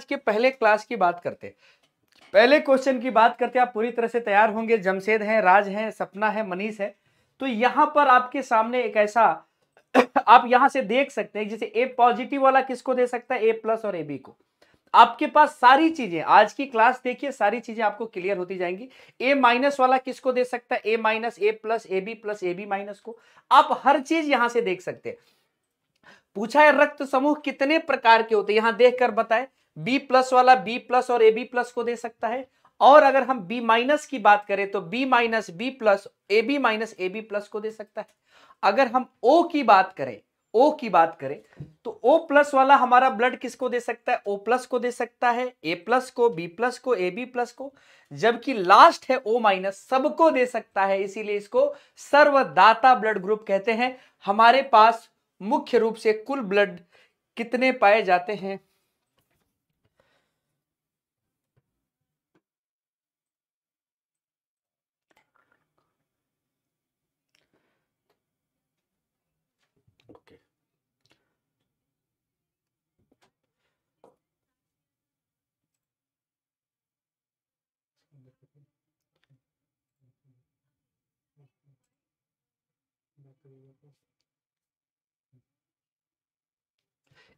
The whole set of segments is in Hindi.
आज के पहले क्लास की बात करते पहले क्वेश्चन की बात करते आप पूरी तरह से तैयार होंगे जमशेद हैं राज हैं सपना है मनीष है तो यहाँ पर आपके सामने एक ऐसा आप यहाँ से देख सकते हैं जैसे ए पॉजिटिव वाला किसको दे सकता है ए प्लस और ए बी को आपके पास सारी चीजें आज की क्लास देखिए सारी चीजें आपको क्लियर होती जाएंगी ए माइनस वाला किसको दे सकता है A minus A plus A B plus A B minus को आप हर चीज यहां से देख सकते हैं पूछा है रक्त समूह कितने प्रकार के होते हैं यहां देखकर बताएं बी प्लस वाला बी प्लस और ए बी प्लस को दे सकता है और अगर हम बी माइनस की बात करें तो B minus B plus A B minus A B plus को दे सकता है अगर हम ओ की बात करें ओ की बात करें तो ओ प्लस वाला हमारा ब्लड किसको दे सकता है ओ प्लस को दे सकता है ए प्लस को बी प्लस को ए बी प्लस को जबकि लास्ट है ओ माइनस सबको दे सकता है इसीलिए इसको सर्वदाता ब्लड ग्रुप कहते हैं हमारे पास मुख्य रूप से कुल ब्लड कितने पाए जाते हैं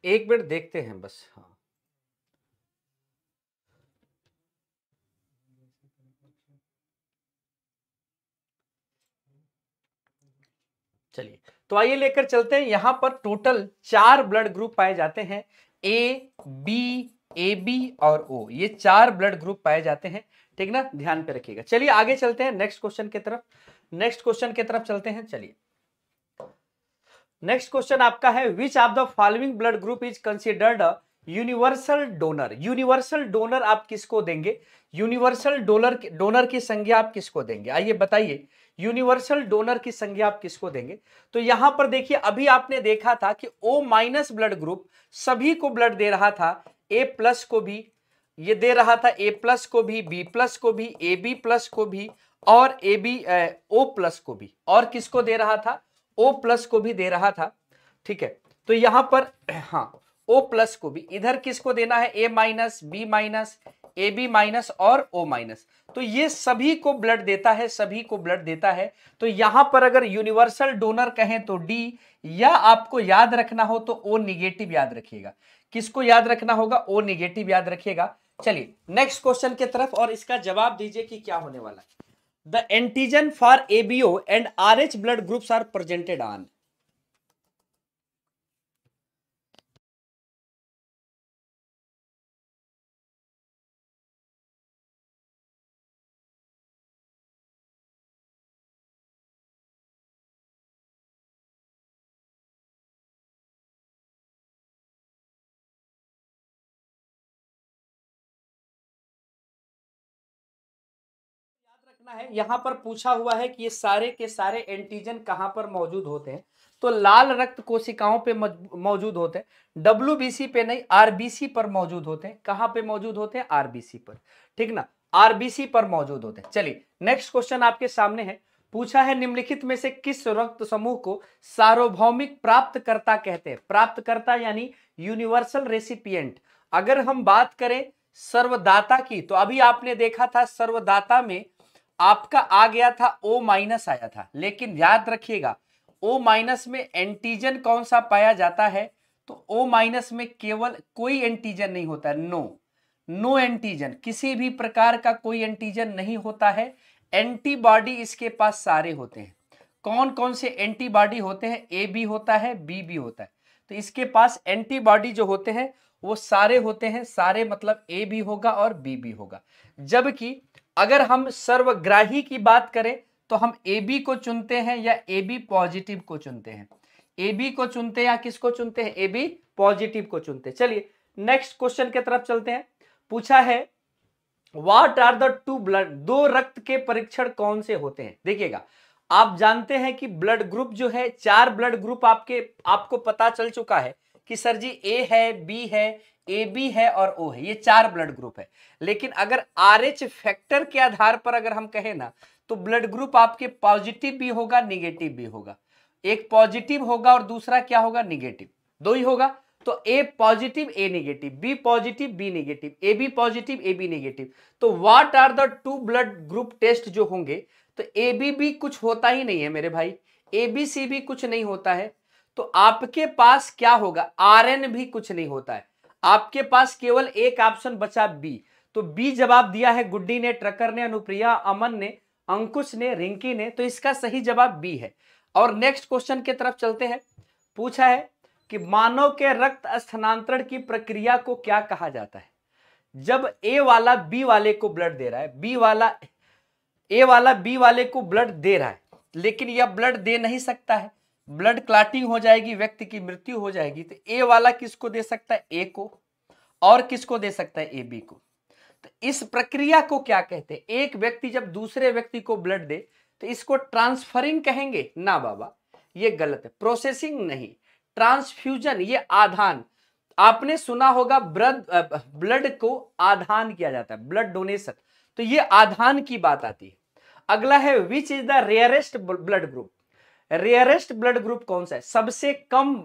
एक मिनट देखते हैं बस हाँ चलिए तो आइए लेकर चलते हैं यहां पर टोटल चार ब्लड ग्रुप पाए जाते हैं ए बी ए बी और ओ ये चार ब्लड ग्रुप पाए जाते हैं ठीक ना ध्यान पे रखिएगा चलिए आगे चलते हैं नेक्स्ट क्वेश्चन की तरफ नेक्स्ट क्वेश्चन की तरफ चलते हैं चलिए नेक्स्ट क्वेश्चन आपका है which of the following blood group is considered universal donor universal donor आप किसको देंगे यूनिवर्सल डोनर डोनर की संज्ञा आप किसको देंगे आइए बताइए यूनिवर्सल डोनर की संज्ञा आप किसको देंगे तो यहां पर देखिए अभी आपने देखा था कि ओ माइनस ब्लड ग्रुप सभी को ब्लड दे रहा था ए प्लस को भी ये दे रहा था ए प्लस को भी बी प्लस को भी ए बी प्लस को भी और ए बी ओ प्लस को भी और किसको दे रहा था ओ प्लस को भी दे रहा था ठीक है तो यहां पर हाँ ओ प्लस को भी इधर किसको देना है A minus B minus A B minus और ओ माइनस तो ये सभी को ब्लड देता है सभी को ब्लड देता है तो यहां पर अगर यूनिवर्सल डोनर कहें तो डी या आपको याद रखना हो तो ओ निगेटिव याद रखिएगा किसको याद रखना होगा ओ निगेटिव याद रखिएगा चलिए नेक्स्ट क्वेश्चन के तरफ और इसका जवाब दीजिए कि क्या होने वाला है the antigen for ABO and R H blood groups are presented on रखना है यहाँ पर पूछा हुआ है कि ये सारे के सारे एंटीजन कहाँ पर मौजूद होते हैं तो लाल रक्त कोशिकाओं पे मौजूद होते हैं डब्ल्यू पे नहीं आरबीसी पर मौजूद होते हैं कहाँ पे मौजूद होते हैं आरबीसी पर ठीक ना आरबीसी पर मौजूद होते हैं चलिए नेक्स्ट क्वेश्चन आपके सामने है पूछा है निम्नलिखित में से किस रक्त समूह को सार्वभौमिक प्राप्तकर्ता कहते हैं प्राप्तकर्ता यानी यूनिवर्सल रेसिपियंट अगर हम बात करें सर्वदाता की तो अभी आपने देखा था सर्वदाता में आपका आ गया था ओ माइनस आया था लेकिन याद रखिएगा ओ माइनस में एंटीजन कौन सा पाया जाता है तो ओ माइनस में केवल कोई एंटीजन नहीं होता नो नो एंटीजन किसी भी प्रकार का कोई एंटीजन नहीं होता है एंटीबॉडी इसके पास सारे होते हैं कौन कौन से एंटीबॉडी होते हैं ए भी होता है बी भी होता है तो इसके पास एंटीबॉडी जो होते हैं वो सारे होते हैं सारे मतलब ए भी होगा और बी भी होगा जबकि अगर हम सर्वग्राही की बात करें तो हम ए बी को चुनते हैं या ए बी पॉजिटिव को चुनते हैं ए बी को चुनते हैं या किसको चुनते हैं ए बी पॉजिटिव को चुनते हैं चलिए नेक्स्ट क्वेश्चन की तरफ चलते हैं पूछा है what are the two blood दो रक्त के परीक्षण कौन से होते हैं देखिएगा आप जानते हैं कि ब्लड ग्रुप जो है चार ब्लड ग्रुप आपके आपको पता चल चुका है कि सर जी ए है बी है ए बी है और ओ है ये चार ब्लड ग्रुप है लेकिन अगर आर एच फैक्टर के आधार पर अगर हम कहें ना तो ब्लड ग्रुप आपके पॉजिटिव भी होगा निगेटिव भी होगा एक पॉजिटिव होगा और दूसरा क्या होगा निगेटिव दो ही होगा तो A positive A negative B positive B negative A B positive A B negative तो what are the two blood group test जो होंगे तो ए बी भी कुछ होता ही नहीं है मेरे भाई ए बी सी भी कुछ नहीं होता है तो आपके पास क्या होगा आर एन भी कुछ नहीं होता है आपके पास केवल एक ऑप्शन बचा बी तो बी जवाब दिया है गुड्डी ने ट्रकर ने अनुप्रिया अमन ने अंकुश ने रिंकी ने तो इसका सही जवाब बी है और नेक्स्ट क्वेश्चन की तरफ चलते हैं पूछा है कि मानव के रक्त स्थानांतरण की प्रक्रिया को क्या कहा जाता है जब ए वाला बी वाले को ब्लड दे रहा है बी वाला ए वाला बी वाले को ब्लड दे रहा है लेकिन यह ब्लड दे नहीं सकता है ब्लड क्लाटिंग हो जाएगी व्यक्ति की मृत्यु हो जाएगी तो ए वाला किसको दे सकता है ए को और किसको दे सकता है ए बी को तो इस प्रक्रिया को क्या कहते हैं एक व्यक्ति जब दूसरे व्यक्ति को ब्लड दे तो इसको ट्रांसफरिंग कहेंगे ना बाबा ये गलत है प्रोसेसिंग नहीं ट्रांसफ्यूजन ये आधान आपने सुना होगा ब्लड ब्लड को आधान किया जाता है ब्लड डोनेशन तो ये आधान की बात आती है अगला है which is the rarest blood group rarest blood group कौन सा है सबसे कम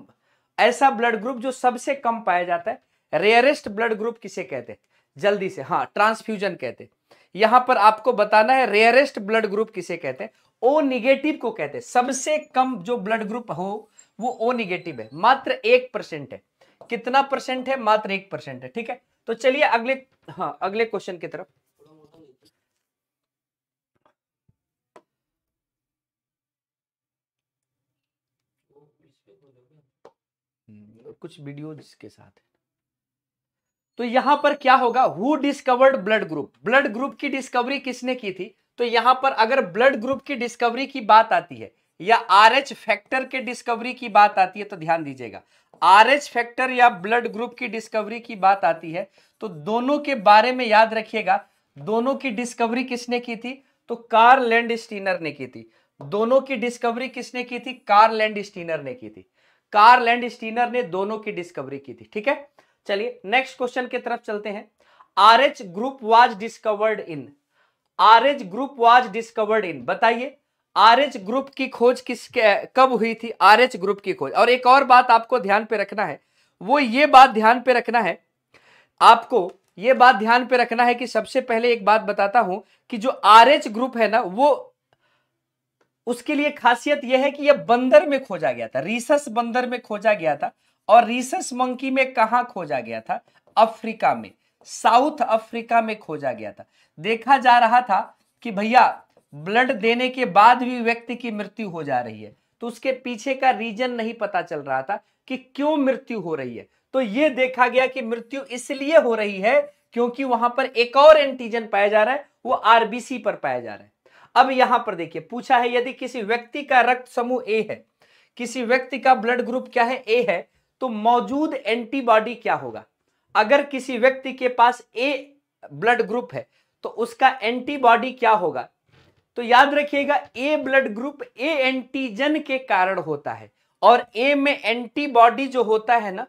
ऐसा ब्लड ग्रुप जो सबसे कम पाया जाता है रेयरेस्ट ब्लड ग्रुप किसे कहते हैं जल्दी से हाँ ट्रांसफ्यूजन कहते हैं यहां पर आपको बताना है रेयरेस्ट ब्लड ग्रुप किसे कहते हैं ओ निगेटिव को कहते हैं सबसे कम जो ब्लड ग्रुप हो वो ओ निगेटिव है मात्र एक परसेंट है कितना परसेंट है मात्र एक परसेंट है ठीक है तो चलिए अगले हाँ अगले क्वेश्चन की तरफ कुछ वीडियो के साथ है तो यहां पर क्या होगा who discovered blood group blood group की डिस्कवरी किसने की थी तो यहां पर अगर ब्लड ग्रुप की डिस्कवरी की बात आती है या आर एच फैक्टर के डिस्कवरी की बात आती है तो ध्यान दीजिएगा आर एच फैक्टर या ब्लड ग्रुप की डिस्कवरी की बात आती है तो दोनों के बारे में याद रखिएगा दोनों की डिस्कवरी किसने की थी तो कार्ल लैंड स्टीनर ने की थी दोनों की डिस्कवरी किसने की थी कार्ल लैंड स्टीनर ने की थी कार्ल एंड स्टीनर ने दोनों की डिस्कवरी की थी ठीक है चलिए नेक्स्ट क्वेश्चन की तरफ चलते हैं R H group was discovered in R H group was discovered in बताइए आर एच ग्रुप की खोज किस कब हुई थी आर एच ग्रुप की खोज और एक और बात आपको ध्यान पे रखना है वो ये बात ध्यान पे रखना है आपको ये बात ध्यान पे रखना है कि सबसे पहले एक बात बताता हूं कि जो आर एच ग्रुप है ना वो उसके लिए खासियत यह है कि यह बंदर में खोजा गया था रिसस बंदर में खोजा गया था और रिसस मंकी में कहा खोजा गया था अफ्रीका में साउथ अफ्रीका में खोजा गया था देखा जा रहा था कि भैया ब्लड देने के बाद भी व्यक्ति की मृत्यु हो जा रही है तो उसके पीछे का रीजन नहीं पता चल रहा था कि क्यों मृत्यु हो रही है तो यह देखा गया कि मृत्यु इसलिए हो रही है क्योंकि वहां पर एक और एंटीजन पाया जा रहा है वो आरबीसी पर पाया जा रहा है अब यहां पर देखिए पूछा है यदि किसी व्यक्ति का रक्त समूह ए है किसी व्यक्ति का ब्लड ग्रुप क्या है ए है तो मौजूद एंटीबॉडी क्या होगा अगर किसी व्यक्ति के पास ए ब्लड ग्रुप है तो उसका एंटीबॉडी क्या होगा तो याद रखिएगा A blood group A antigen के कारण होता है और ए में एंटीबॉडी जो होता है ना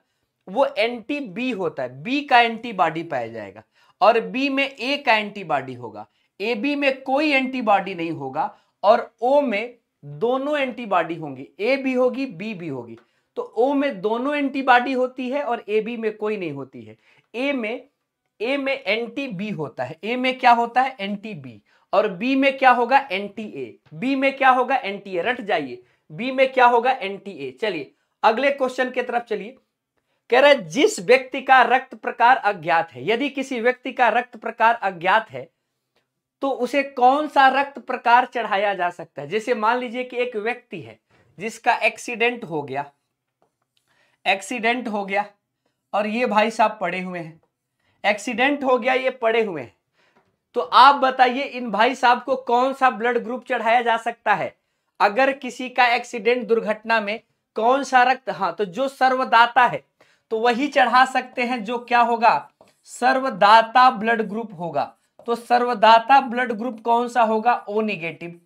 वो एंटी बी होता है बी का एंटीबॉडी पाया जाएगा और बी में ए का एंटीबॉडी होगा ए बी में कोई एंटीबॉडी नहीं होगा और ओ में दोनों एंटीबॉडी होंगी ए भी होगी बी भी होगी तो ओ में दोनों एंटीबॉडी होती है और ए बी में कोई नहीं होती है ए में ए में एंटी बी होता है ए में क्या होता है एंटी बी और बी में क्या होगा एंटी ए बी में क्या होगा एंटी ए रट जाइए बी में क्या होगा एंटी ए चलिए अगले क्वेश्चन की तरफ चलिए कह रहा है जिस व्यक्ति का रक्त प्रकार अज्ञात है यदि किसी व्यक्ति का रक्त प्रकार अज्ञात है तो उसे कौन सा रक्त प्रकार चढ़ाया जा सकता है जैसे मान लीजिए कि एक व्यक्ति है जिसका एक्सीडेंट हो गया एक्सीडेंट हो गया और ये भाई साहब पड़े हुए हैं एक्सीडेंट हो गया ये पड़े हुए हैं तो आप बताइए इन भाई साहब को कौन सा ब्लड ग्रुप चढ़ाया जा सकता है अगर किसी का एक्सीडेंट दुर्घटना में कौन सा रक्त हाँ तो जो सर्वदाता है तो वही चढ़ा सकते हैं जो क्या होगा सर्वदाता ब्लड ग्रुप होगा तो सर्वदाता ब्लड ग्रुप कौन सा होगा ओ निगेटिव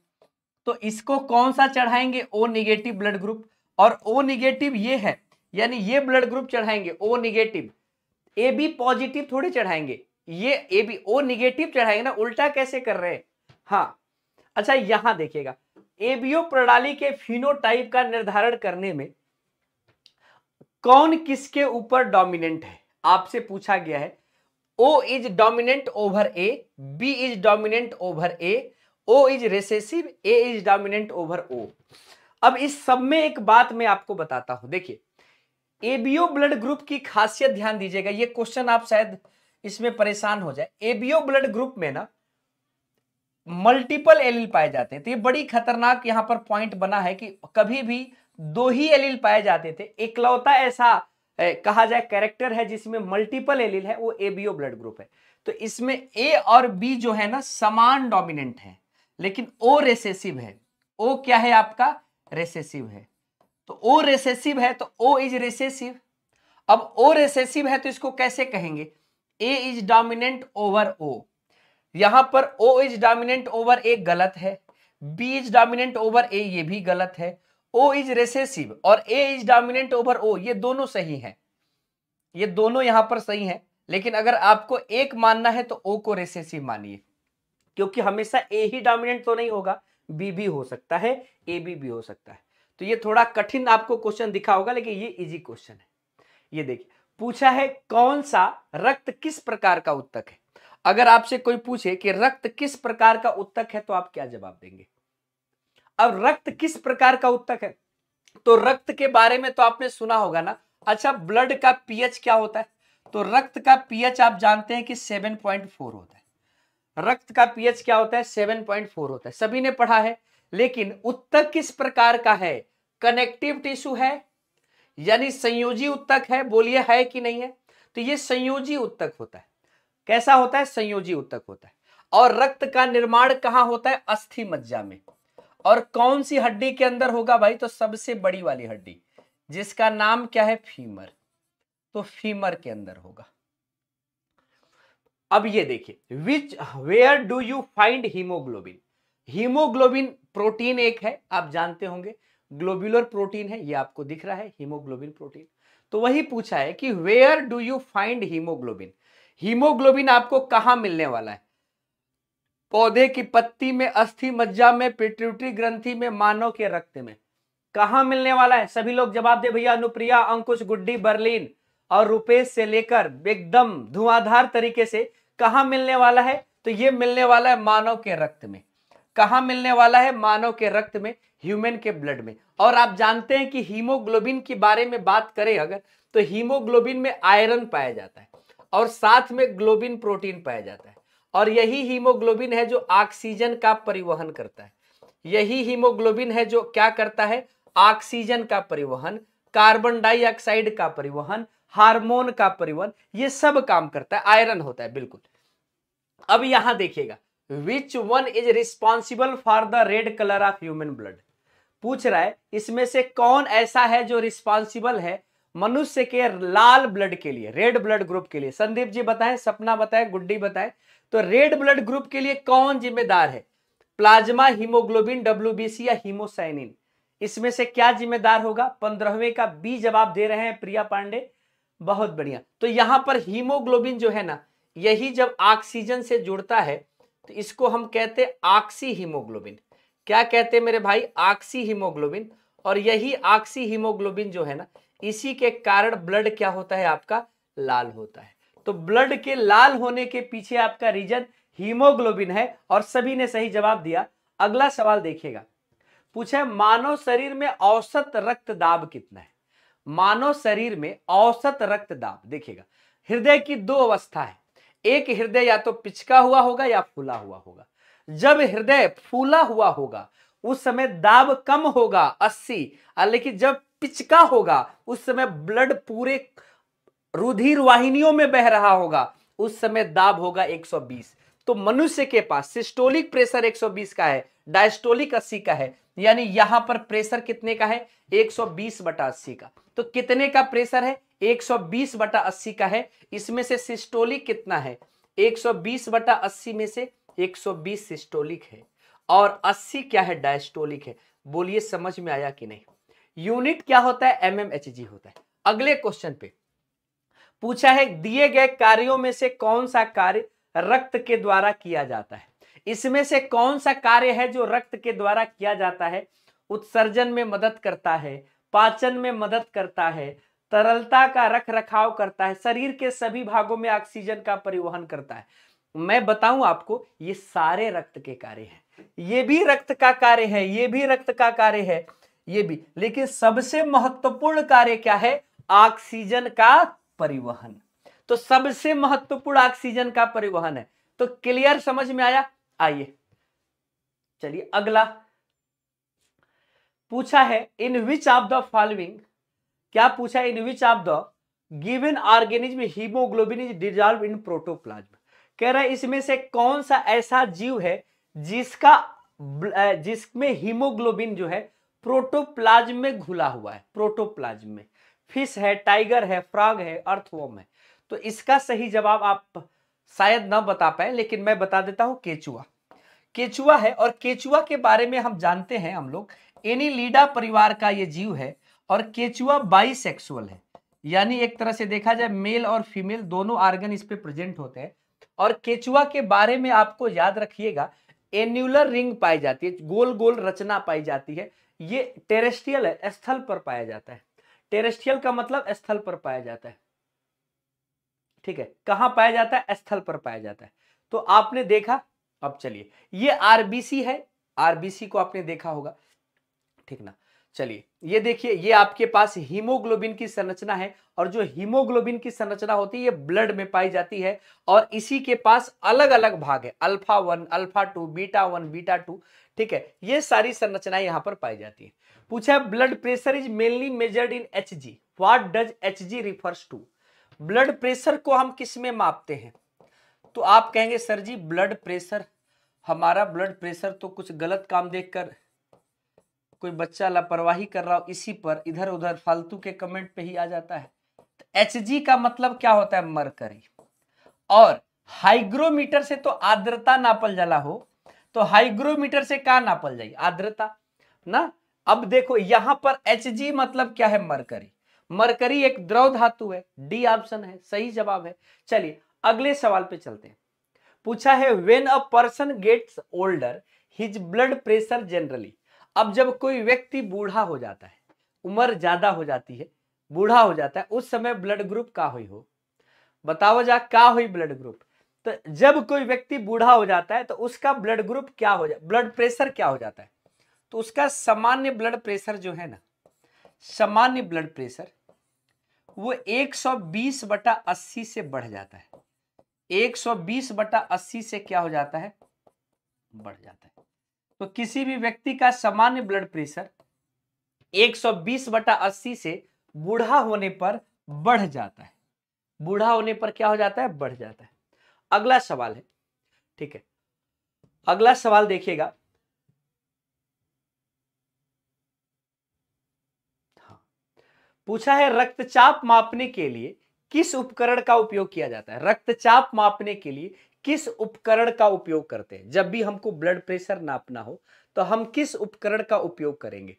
तो इसको कौन सा चढ़ाएंगे ओ निगेटिव ब्लड ग्रुप और ओ निगेटिव ये है यानी ये ब्लड ग्रुप चढ़ाएंगे O negative A B positive थोड़े चढ़ाएंगे ये ए बी ओ निगेटिव चढ़ाएंगे ना उल्टा कैसे कर रहे हैं हाँ अच्छा यहां देखिएगा एबीओ प्रणाली के फिनोटाइप का निर्धारण करने में कौन किसके ऊपर डोमिनेंट है आपसे पूछा गया है O is dominant over A B is dominant over A O is recessive A is dominant over O अब इस सब में एक बात मैं आपको बताता हूं देखिए एबीओ ब्लड ग्रुप की खासियत ध्यान दीजिएगा ये क्वेश्चन आप शायद इसमें परेशान हो जाए एबीओ ब्लड ग्रुप में ना मल्टीपल एलिल पाए जाते हैं तो ये बड़ी खतरनाक यहां पर पॉइंट बना है कि कभी भी दो ही एलिल पाए जाते थे एकलौता ऐसा कहा जाए कैरेक्टर है जिसमें मल्टीपल एलिल है वो एबीओ ब्लड ग्रुप है तो इसमें ए और बी जो है ना समान डोमिनेंट है लेकिन ओ रेसेसिव है ओ क्या है आपका रेसेसिव है तो ओ रेसेसिव है तो ओ इज रेसेसिव अब ओ रेसेसिव है तो इसको कैसे कहेंगे A is dominant over O यहां पर O is dominant over A गलत है B is dominant over A ये भी गलत है ओ इज रेसेसिव और A is dominant over O ये दोनों सही हैं ये दोनों यहां पर सही हैं लेकिन अगर आपको एक मानना है तो ओ को रेसेसिव मानिए क्योंकि हमेशा ए ही डोमिनेंट तो नहीं होगा बी भी हो सकता है ए बी भी हो सकता है तो ये थोड़ा कठिन आपको क्वेश्चन दिखा होगा लेकिन ये इजी क्वेश्चन है ये देखिए पूछा है कौन सा रक्त किस प्रकार का उत्तक है अगर आपसे कोई पूछे कि रक्त किस प्रकार का उत्तक है तो आप क्या जवाब देंगे अब रक्त किस प्रकार का उत्तक है तो रक्त के बारे में तो आपने सुना होगा ना अच्छा ब्लड का पीएच क्या होता है तो रक्त का पीएच आप जानते हैं कि 7.4 होता है रक्त का पीएच क्या होता है 7.4 होता है सभी ने पढ़ा है लेकिन उत्तक किस प्रकार का है कनेक्टिव टिश्यू है यानी संयोजी उत्तक है बोलिए है कि नहीं है तो ये संयोजी उत्तक होता है कैसा होता है संयोजी उत्तक होता है और रक्त का निर्माण कहां होता है अस्थि मज्जा में और कौन सी हड्डी के अंदर होगा भाई तो सबसे बड़ी वाली हड्डी जिसका नाम क्या है फीमर तो फीमर के अंदर होगा अब ये देखिए which where do you find haemoglobin haemoglobin protein एक है आप जानते होंगे ग्लोबुलर प्रोटीन है ये आपको दिख रहा है हीमोग्लोबिन प्रोटीन तो वही पूछा है कि where do you find haemoglobin haemoglobin आपको कहां मिलने वाला है पौधे की पत्ती में अस्थि मज्जा में पिट्यूटरी ग्रंथि में मानव के रक्त में कहा मिलने वाला है सभी लोग जवाब दे भैया अनुप्रिया अंकुश गुड्डी बर्लिन और रुपेश से लेकर एकदम धुआंधार तरीके से कहा मिलने वाला है तो ये मिलने वाला है मानव के रक्त में कहा मिलने वाला है मानव के रक्त में ह्यूमन के ब्लड में और आप जानते हैं कि हीमोग्लोबिन के बारे में बात करें अगर तो हीमोग्लोबिन में आयरन पाया जाता है और साथ में ग्लोबिन प्रोटीन पाया जाता है और यही हीमोग्लोबिन है जो ऑक्सीजन का परिवहन करता है यही हीमोग्लोबिन है जो क्या करता है ऑक्सीजन का परिवहन कार्बन डाइऑक्साइड का परिवहन हार्मोन का परिवहन ये सब काम करता है आयरन होता है बिल्कुल अब यहां देखिएगा which one is responsible for the red colour of human blood पूछ रहा है इसमें से कौन ऐसा है जो रिस्पॉन्सिबल है मनुष्य के लाल ब्लड के लिए रेड ब्लड ग्रुप के लिए संदीप जी बताएं सपना बताएं गुड्डी बताएं तो रेड ब्लड ग्रुप के लिए कौन जिम्मेदार है प्लाज्मा हीमोग्लोबिन डब्ल्यू या हीमोसाइनिन इसमें से क्या जिम्मेदार होगा पंद्रहवें का बी जवाब दे रहे हैं प्रिया पांडे बहुत बढ़िया तो यहां पर हीमोग्लोबिन जो है ना यही जब ऑक्सीजन से जुड़ता है तो इसको हम कहते ऑक्सी हीमोग्लोबिन क्या कहते मेरे भाई ऑक्सी हीमोग्लोबिन और यही ऑक्सी हीमोग्लोबिन जो है ना इसी के कारण ब्लड क्या होता है आपका लाल होता है तो ब्लड के लाल होने के पीछे आपका रीजन हीमोग्लोबिन है और सभी ने सही जवाब दिया अगला सवाल देखिएगा पूछे मानव शरीर में औसत रक्त दाब कितना है मानव शरीर में औसत रक्त दाब देखिएगा हृदय की दो अवस्था है एक हृदय या तो पिचका हुआ होगा या फूला हुआ होगा जब हृदय फूला हुआ होगा उस समय दाब कम होगा 80 लेकिन जब पिचका होगा उस समय ब्लड पूरे रुधिर वाहिनियों में बह रहा होगा उस समय दाब होगा 120 तो मनुष्य के पास सिस्टोलिक प्रेशर 120 का है डायस्टोलिक 80 का है यानी यहां पर प्रेशर कितने का है 120 बटा अस्सी का तो कितने का प्रेशर है 120 बटा अस्सी का है इसमें से सिस्टोलिक कितना है 120 बटा अस्सी में से 120 सिस्टोलिक है और 80 क्या है डायस्टोलिक है बोलिए समझ में आया कि नहीं यूनिट क्या होता है एम होता है अगले क्वेश्चन पे पूछा है दिए गए कार्यों में से कौन सा कार्य रक्त के द्वारा किया जाता है इसमें से कौन सा कार्य है जो रक्त के द्वारा किया जाता है उत्सर्जन में मदद करता है पाचन में मदद करता है तरलता का रख रखाव करता है शरीर के सभी भागों में ऑक्सीजन का परिवहन करता है मैं बताऊं आपको ये सारे रक्त के कार्य हैं ये भी रक्त का कार्य है ये भी रक्त का कार्य है ये भी लेकिन सबसे महत्वपूर्ण कार्य क्या है ऑक्सीजन का परिवहन तो सबसे महत्वपूर्ण ऑक्सीजन का परिवहन है तो क्लियर समझ में आया आइए चलिए अगला पूछा है in which of the following क्या पूछा in which of the given organism haemoglobin is dissolve in protoplasm कह रहा है इसमें से कौन सा ऐसा जीव है जिसका जिसमें हीमोग्लोबिन जो है प्रोटोप्लाज्म में घुला हुआ है प्रोटोप्लाज्म में फिश है टाइगर है फ्रॉग है अर्थवोम है तो इसका सही जवाब आप शायद ना बता पाए लेकिन मैं बता देता हूं केचुआ केचुआ है और केचुआ के बारे में हम जानते हैं हम लोग एनिलीडा परिवार का ये जीव है और केचुआ बाइसेक्सुअल है यानी एक तरह से देखा जाए मेल और फीमेल दोनों आर्गन इस पे प्रेजेंट होते हैं और केचुआ के बारे में आपको याद रखिएगा एन्यूलर रिंग पाई जाती है गोल गोल रचना पाई जाती है ये टेरेस्ट्रियल है स्थल पर पाया जाता है टेरेस्ट्रियल का मतलब स्थल पर पाया जाता है ठीक है कहां पाया जाता है स्थल पर पाया जाता है तो आपने देखा अब चलिए ये आरबीसी है आरबीसी को आपने देखा होगा ठीक ना चलिए ये देखिए ये आपके पास हीमोग्लोबिन की संरचना है और जो हीमोग्लोबिन की संरचना होती है ये ब्लड में पाई जाती है और इसी के पास अलग अलग भाग है alpha one alpha two beta one beta two ठीक है ये सारी संरचनाएं यहां पर पाई जाती है पूछा है blood pressure is mainly measured in H G what does H G refers to blood pressure को हम किस में मापते हैं तो आप कहेंगे सर जी ब्लड प्रेशर हमारा ब्लड प्रेशर तो कुछ गलत काम देखकर कोई बच्चा लापरवाही कर रहा हो इसी पर इधर उधर फालतू के कमेंट पे ही आ जाता है तो एच जी का मतलब क्या होता है मरकरी और हाइग्रोमीटर से तो आर्द्रता नापल जाला हो तो हाइग्रोमीटर से क्या नापल जाए आर्द्रता ना अब देखो यहां पर एच मतलब क्या है मरकरी मरकरी एक द्रव धातु है डी ऑप्शन है सही जवाब है चलिए अगले सवाल पे चलते हैं पूछा है when a person gets older his blood pressure generally अब जब कोई व्यक्ति बूढ़ा हो जाता है उम्र ज्यादा हो जाती है बूढ़ा हो जाता है उस समय ब्लड ग्रुप का हुई हो बताओ जा का हुई ब्लड ग्रुप तो जब कोई व्यक्ति बूढ़ा हो जाता है तो उसका ब्लड ग्रुप क्या हो जाता ब्लड प्रेशर क्या हो जाता है तो उसका सामान्य ब्लड प्रेशर जो है ना सामान्य ब्लड प्रेशर वो 120 बटा 80 से बढ़ जाता है 120 बटा 80 से क्या हो जाता है बढ़ जाता है तो किसी भी व्यक्ति का सामान्य ब्लड प्रेशर 120 बटा 80 से बूढ़ा होने पर बढ़ जाता है बूढ़ा होने पर क्या हो जाता है बढ़ जाता है अगला सवाल है ठीक है अगला सवाल देखिएगा पूछा है रक्तचाप मापने के लिए किस उपकरण का उपयोग किया जाता है रक्तचाप मापने के लिए किस उपकरण का उपयोग करते हैं जब भी हमको ब्लड प्रेशर नापना हो तो हम किस उपकरण का उपयोग करेंगे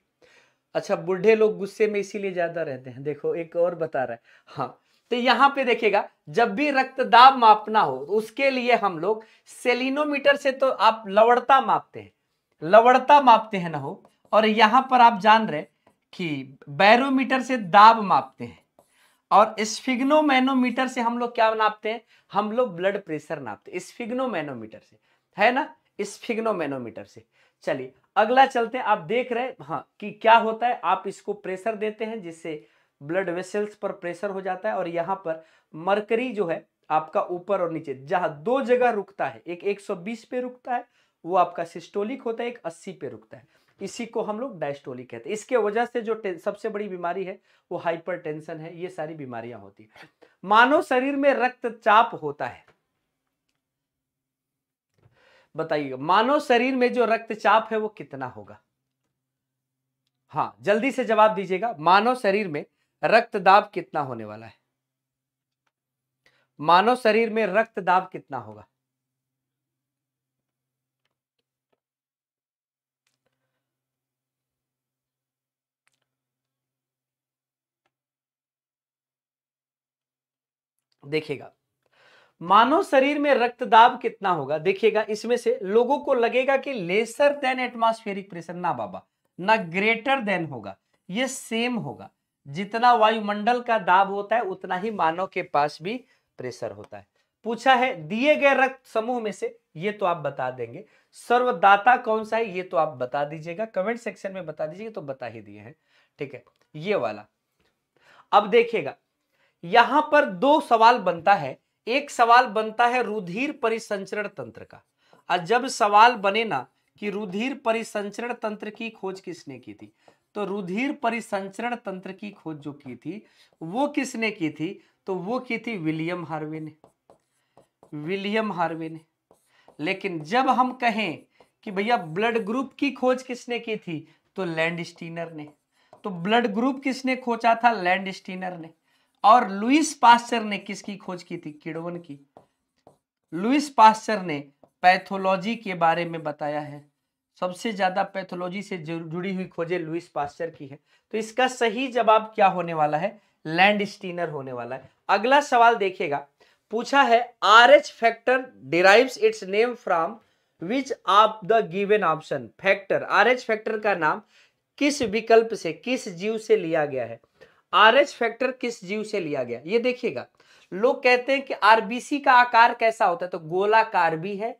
अच्छा बूढ़े लोग गुस्से में इसीलिए ज्यादा रहते हैं देखो एक और बता रहा है हाँ तो यहाँ पे देखिएगा जब भी रक्तदाब मापना हो तो उसके लिए हम लोग सेलिनोमीटर से तो आप लवड़ता मापते हैं लवड़ता मापते हैं ना हो और यहाँ पर आप जान रहे हैं कि बैरोमीटर से दाब मापते हैं और स्फिग्नोमैनोमीटर से हम लोग क्या नापते हैं हम लोग ब्लड प्रेशर नापते हैं स्फिग्नोमैनोमीटर से है ना स्फिग्नोमैनोमीटर से चलिए अगला चलते हैं आप देख रहे हैं हाँ कि क्या होता है आप इसको प्रेशर देते हैं जिससे ब्लड वेसल्स पर प्रेशर हो जाता है और यहाँ पर मरकरी जो है आपका ऊपर और नीचे जहाँ दो जगह रुकता है एक 120 पे रुकता है वो आपका सिस्टोलिक होता है एक 80 पे रुकता है इसी को हम लोग डायस्टोली कहते हैं इसके वजह से जो सबसे बड़ी बीमारी है वो हाइपरटेंशन है ये सारी बीमारियां होती है मानव शरीर में रक्तचाप होता है बताइए मानव शरीर में जो रक्तचाप है वो कितना होगा हाँ जल्दी से जवाब दीजिएगा मानव शरीर में रक्त दाब कितना होने वाला है मानव शरीर में रक्त दाब कितना होगा देखिएगा मानव शरीर में रक्तदाब कितना होगा देखिएगा इसमें से लोगों को लगेगा कि लेसर देन एटमॉस्फेरिक प्रेशर ना बाबा ना ग्रेटर देन होगा ये सेम होगा जितना वायुमंडल का दाब होता है उतना ही मानव के पास भी प्रेशर होता है पूछा है दिए गए रक्त समूह में से ये तो आप बता देंगे सर्वदाता कौन सा है ये तो आप बता दीजिएगा कमेंट सेक्शन में बता दीजिएगा तो बता ही दिए हैं ठीक है ये वाला अब देखिएगा यहां पर दो सवाल बनता है एक सवाल बनता है रुधिर परिसंचरण तंत्र का और जब सवाल बने ना कि रुधिर परिसंचरण तंत्र की खोज किसने की थी तो रुधिर परिसंचरण तंत्र की खोज जो की थी वो किसने की थी तो वो की थी विलियम हार्वे ने विलियम हार्वे ने लेकिन जब हम कहें कि भैया ब्लड ग्रुप की खोज किसने की थी तो लैंड स्टीनर ने तो ब्लड ग्रुप किसने खोजा था लैंड स्टीनर ने और लुइस पास्चर ने किसकी खोज की थी किड़वन की लुइस पास्चर ने पैथोलॉजी के बारे में बताया है सबसे ज्यादा पैथोलॉजी से जुड़ी हुई खोजें लुइस पास्चर की है तो इसका सही जवाब क्या होने वाला है लैंड स्टीनर होने वाला है अगला सवाल देखिएगा पूछा है R H factor derive its name from which of the given option factor R H factor का नाम किस विकल्प से किस जीव से लिया गया है आरएच फैक्टर किस जीव से लिया गया ये देखिएगा लोग कहते हैं कि आरबीसी का आकार कैसा होता है तो गोलाकार भी है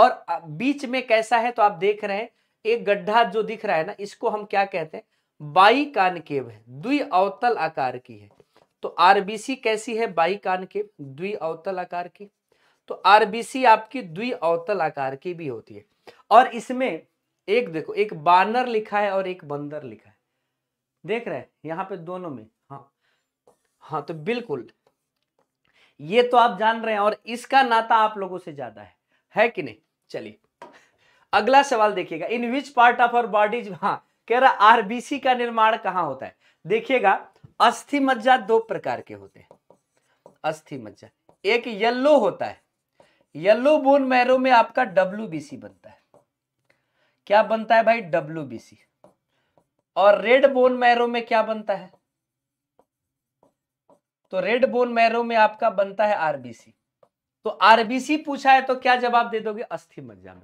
और बीच में कैसा है तो आप देख रहे हैं एक गड्ढा जो दिख रहा है ना इसको हम क्या कहते हैं बाई कान केव है द्वि अवतल आकार की है तो आरबीसी कैसी है बाई केव द्वि अवतल आकार की तो आरबीसी आपकी द्वि अवतल आकार की भी होती है और इसमें एक देखो एक बानर लिखा है और एक बंदर लिखा है देख रहे हैं यहां पे दोनों में हाँ हाँ तो बिल्कुल ये तो आप जान रहे हैं और इसका नाता आप लोगों से ज्यादा है है कि नहीं चलिए अगला सवाल देखिएगा in which part of our bodies हाँ कह रहा आरबीसी का निर्माण कहाँ होता है देखिएगा अस्थि मज्जा दो प्रकार के होते हैं अस्थि मज्जा एक येल्लो होता है येल्लो बोन मैरो में आपका डब्ल्यू बनता है क्या बनता है भाई डब्ल्यू और रेड बोन मैरो में क्या बनता है तो रेड बोन मैरो में आपका बनता है आरबीसी तो आरबीसी पूछा है तो क्या जवाब दे दोगे अस्थि मज्जा में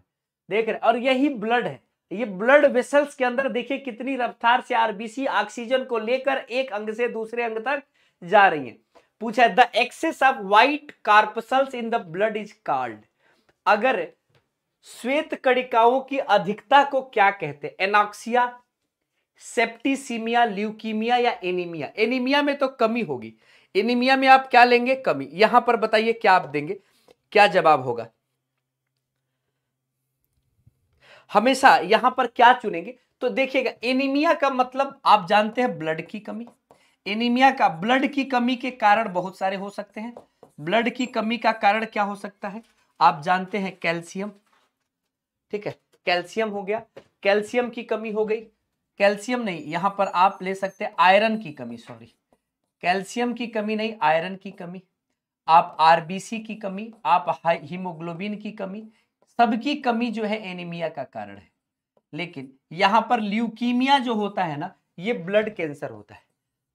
देख रहे और यही ब्लड है ये ब्लड वेसल्स के अंदर देखिए कितनी रफ्तार से आरबीसी ऑक्सीजन को लेकर एक अंग से दूसरे अंग तक जा रही है पूछा है the excess of white corpuscles in the blood is called अगर श्वेत कणिकाओं की अधिकता को क्या कहते हैं एनॉक्सिया सेप्टिसीमिया ल्यूकीमिया या एनीमिया एनीमिया में तो कमी होगी एनीमिया में आप क्या लेंगे कमी यहां पर बताइए क्या आप देंगे क्या जवाब होगा हमेशा यहां पर क्या चुनेंगे तो देखिएगा एनीमिया का मतलब आप जानते हैं ब्लड की कमी एनीमिया का ब्लड की कमी के कारण बहुत सारे हो सकते हैं ब्लड की कमी का कारण क्या हो सकता है आप जानते हैं कैल्शियम ठीक है कैल्शियम हो गया कैल्शियम की कमी हो गई कैल्शियम नहीं यहाँ पर आप ले सकते आयरन की कमी सॉरी कैल्शियम की कमी नहीं आयरन की कमी आप आरबीसी की कमी आप हीमोग्लोबिन की कमी सबकी कमी जो है एनीमिया का कारण है लेकिन यहाँ पर ल्यूकीमिया जो होता है ना ये ब्लड कैंसर होता है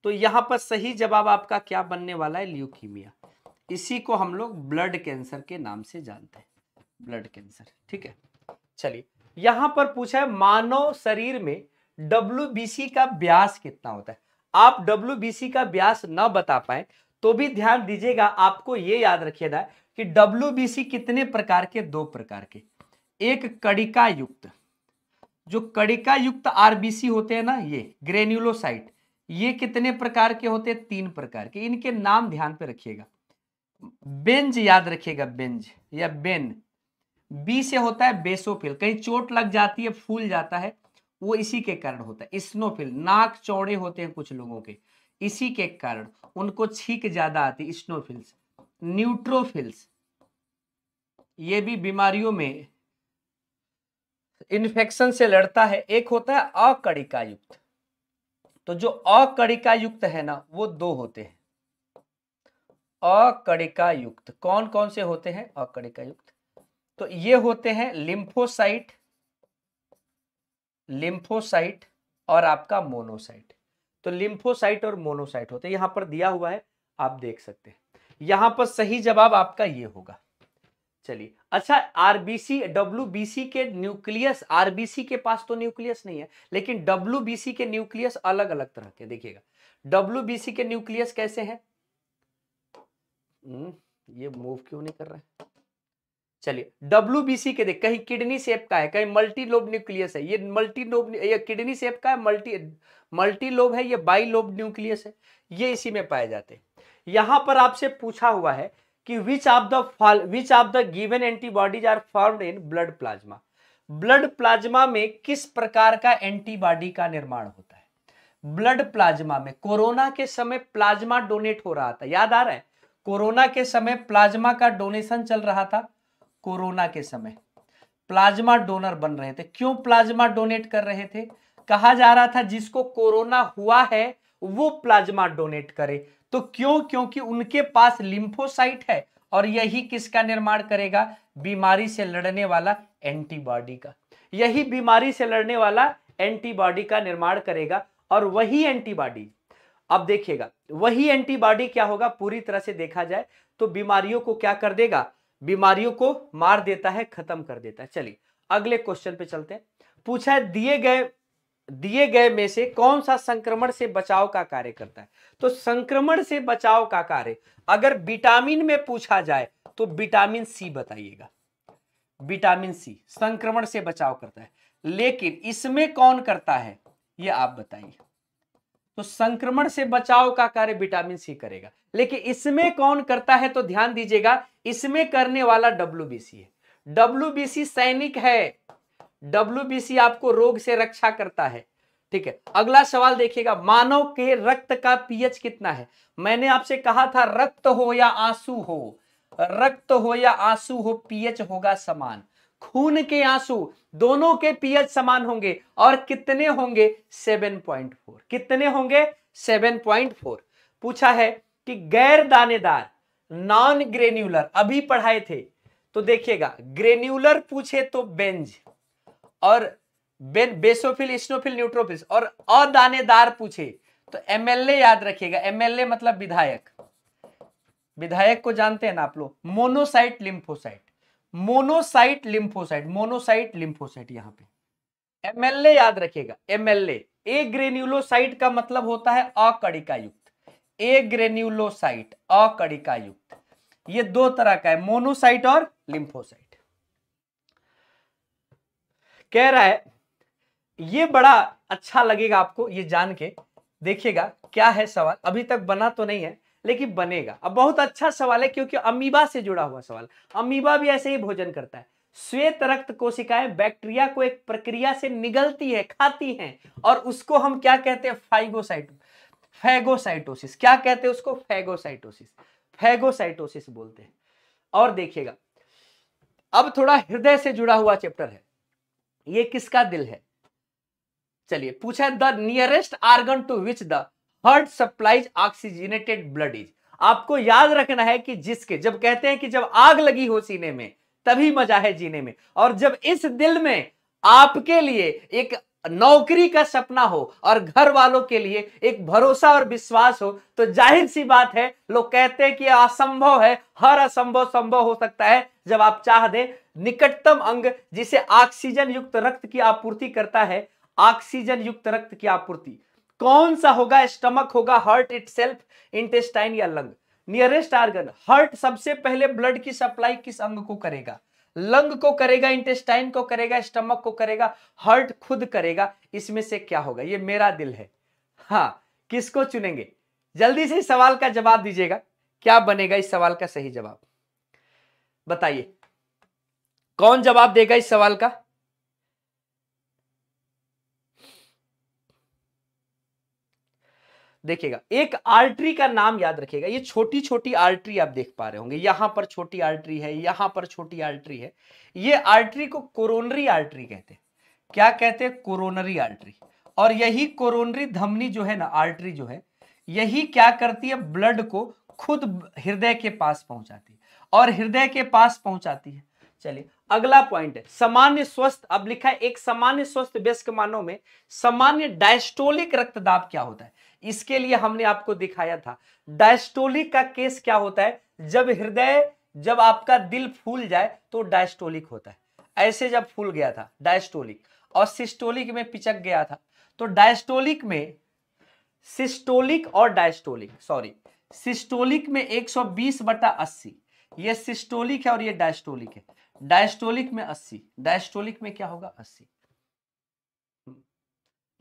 तो यहाँ पर सही जवाब आपका क्या बनने वाला है ल्यूकीमिया इसी को हम लोग ब्लड कैंसर के नाम से जानते हैं ब्लड कैंसर ठीक है चलिए यहां पर पूछा है मानव शरीर में डब्ल्यू का ब्यास कितना होता है आप डब्ल्यू का ब्यास न बता पाए तो भी ध्यान दीजिएगा आपको ये याद रखिएगा कि डब्ल्यू कितने प्रकार के दो प्रकार के एक कड़िका युक्त जो कड़िका युक्त आरबीसी होते हैं ना ये ग्रेन्यूलोसाइट ये कितने प्रकार के होते हैं तीन प्रकार के इनके नाम ध्यान पे रखिएगा बेंज याद रखिएगा बेंज या बेन बी से होता है बेसोफिल कहीं चोट लग जाती है फूल जाता है वो इसी के कारण होता है स्नोफिल नाक चौड़े होते हैं कुछ लोगों के इसी के कारण उनको छींक ज्यादा आती है स्नोफिल्स न्यूट्रोफिल्स ये भी बीमारियों में इन्फेक्शन से लड़ता है एक होता है अकड़िका युक्त तो जो अकड़िका युक्त है ना वो दो होते हैं अकड़िका युक्त कौन कौन से होते हैं अकड़िका युक्त तो ये होते हैं लिम्फोसाइट लिम्फोसाइट और आपका मोनोसाइट तो लिम्फोसाइट और मोनोसाइट होते हैं यहां पर दिया हुआ है आप देख सकते हैं यहां पर सही जवाब आपका ये होगा चलिए अच्छा आरबीसी डब्ल्यू के न्यूक्लियस आरबीसी के पास तो न्यूक्लियस नहीं है लेकिन डब्ल्यू के न्यूक्लियस अलग अलग तरह के देखिएगा डब्ल्यू के न्यूक्लियस कैसे हैं हम्म, ये मूव क्यों नहीं कर रहा है चलिए डब्ल्यू के देख कहीं किडनी सेप का है कहीं मल्टी लोब न्यूक्लियस है ये मल्टी लोब ये किडनी सेप का है मल्टी मल्टी लोब है ये बाई लोब न्यूक्लियस है ये इसी में पाए जाते हैं यहाँ पर आपसे पूछा हुआ है कि which of the which of the given antibodies are form in blood plasma blood plasma में किस प्रकार का एंटीबॉडी का निर्माण होता है ब्लड प्लाज्मा में कोरोना के समय प्लाज्मा डोनेट हो रहा था याद आ रहा है कोरोना के समय प्लाज्मा का डोनेशन चल रहा था कोरोना के समय प्लाज्मा डोनर बन रहे थे क्यों प्लाज्मा डोनेट कर रहे थे कहा जा रहा था जिसको कोरोना हुआ है वो प्लाज्मा डोनेट करे तो क्यों क्योंकि उनके पास लिम्फोसाइट है और यही किसका निर्माण करेगा बीमारी से लड़ने वाला एंटीबॉडी का यही बीमारी से लड़ने वाला एंटीबॉडी का निर्माण करेगा और वही एंटीबॉडी अब देखिएगा वही एंटीबॉडी क्या होगा पूरी तरह से देखा जाए तो बीमारियों को क्या कर देगा बीमारियों को मार देता है खत्म कर देता है चलिए अगले क्वेश्चन पे चलते हैं पूछा है दिए गए दिए गए में से कौन सा संक्रमण से बचाव का कार्य करता है तो संक्रमण से बचाव का कार्य अगर विटामिन में पूछा जाए तो विटामिन सी बताइएगा विटामिन सी संक्रमण से बचाव करता है लेकिन इसमें कौन करता है ये आप बताइए तो संक्रमण से बचाव का कार्य विटामिन सी करेगा लेकिन इसमें कौन करता है तो ध्यान दीजिएगा इसमें करने वाला डब्ल्यू है डब्ल्यू सैनिक है डब्ल्यू आपको रोग से रक्षा करता है ठीक है अगला सवाल देखिएगा मानव के रक्त का पीएच कितना है मैंने आपसे कहा था रक्त हो या आंसू हो रक्त हो या आंसू हो पीएच होगा समान खून के आंसू दोनों के पीएच समान होंगे और कितने होंगे 7.4 कितने होंगे 7.4 पूछा है कि गैर दानेदार नॉन ग्रेन्यूलर अभी पढ़ाए थे तो देखिएगा ग्रेन्यूलर पूछे तो बेंज और बेन बेसोफिल स्नोफिल न्यूट्रोफिल और अदानेदार पूछे तो एमएलए याद रखिएगा एमएलए मतलब विधायक विधायक को जानते हैं ना आप लोग monocyte lymphocyte monocyte lymphocyte monocyte lymphocyte यहां पे एमएलए याद रखिएगा एमएलए ए ग्रेन्यूलोसाइट का मतलब होता है अकड़िका युक्त ए ग्रेन्यूलोसाइट अकड़िका युक्त ये दो तरह का है मोनोसाइट और लिम्फोसाइट कह रहा है ये बड़ा अच्छा लगेगा आपको ये जान के देखिएगा क्या है सवाल अभी तक बना तो नहीं है लेकिन बनेगा अब बहुत अच्छा सवाल है क्योंकि अमीबा से जुड़ा हुआ सवाल अमीबा भी ऐसे ही भोजन करता है श्वेत रक्त कोशिकाएं बैक्टीरिया को एक प्रक्रिया से निगलती है खाती हैं और उसको हम क्या कहते हैं फाइगोसाइटो फैगोसाइटोसिस क्या कहते हैं उसको फैगोसाइटोसिस फैगोसाइटोसिस बोलते हैं और देखिएगा अब थोड़ा हृदय से जुड़ा हुआ चैप्टर है ये किसका दिल है चलिए पूछा है the nearest organ to which the heart supplies oxygenated blood is आपको याद रखना है कि जिसके जब कहते हैं कि जब आग लगी हो सीने में तभी मजा है जीने में और जब इस दिल में आपके लिए एक नौकरी का सपना हो और घर वालों के लिए एक भरोसा और विश्वास हो तो जाहिर सी बात है लोग कहते हैं कि असंभव है हर असंभव संभव हो सकता है जब आप चाह दें निकटतम अंग जिसे ऑक्सीजन युक्त रक्त की आपूर्ति करता है ऑक्सीजन युक्त रक्त की आपूर्ति कौन सा होगा स्टमक होगा हर्ट इट सेल्फ इंटेस्टाइन या लंग नियरेस्ट आर्गन हर्ट सबसे पहले ब्लड की सप्लाई किस अंग को करेगा लंग को करेगा इंटेस्टाइन को करेगा स्टमक को करेगा हर्ट खुद करेगा इसमें से क्या होगा ये मेरा दिल है हाँ किसको चुनेंगे जल्दी से इस सवाल का जवाब दीजिएगा क्या बनेगा इस सवाल का सही जवाब बताइए कौन जवाब देगा इस सवाल का देखिएगा एक आर्टरी का नाम याद रखिएगा ये छोटी छोटी आर्टरी आप देख पा रहे होंगे यहां पर छोटी आर्टरी है यहां पर छोटी आर्टरी है ये आर्टरी को कोरोनरी आर्टरी कहते हैं क्या कहते हैं कोरोनरी आर्टरी और यही कोरोनरी धमनी जो है ना आर्टरी जो है यही क्या करती है ब्लड को खुद हृदय के पास पहुंचाती है और हृदय के पास पहुंचाती है चलिए अगला पॉइंट है सामान्य स्वस्थ अब लिखा है एक सामान्य स्वस्थ व्यस्क मानव में सामान्य डायस्टोलिक रक्तदाब क्या होता है इसके लिए हमने आपको दिखाया था डायस्टोलिक का केस क्या होता है जब हृदय जब आपका दिल फूल जाए तो डायस्टोलिक होता है ऐसे जब फूल गया था डायस्टोलिक और सिस्टोलिक में पिचक गया था तो डायस्टोलिक में सिस्टोलिक और डायस्टोलिक सॉरी सिस्टोलिक में 120 बटा अस्सी यह सिस्टोलिक है और ये डायस्टोलिक है डायस्टोलिक में 80 डायस्टोलिक में क्या होगा 80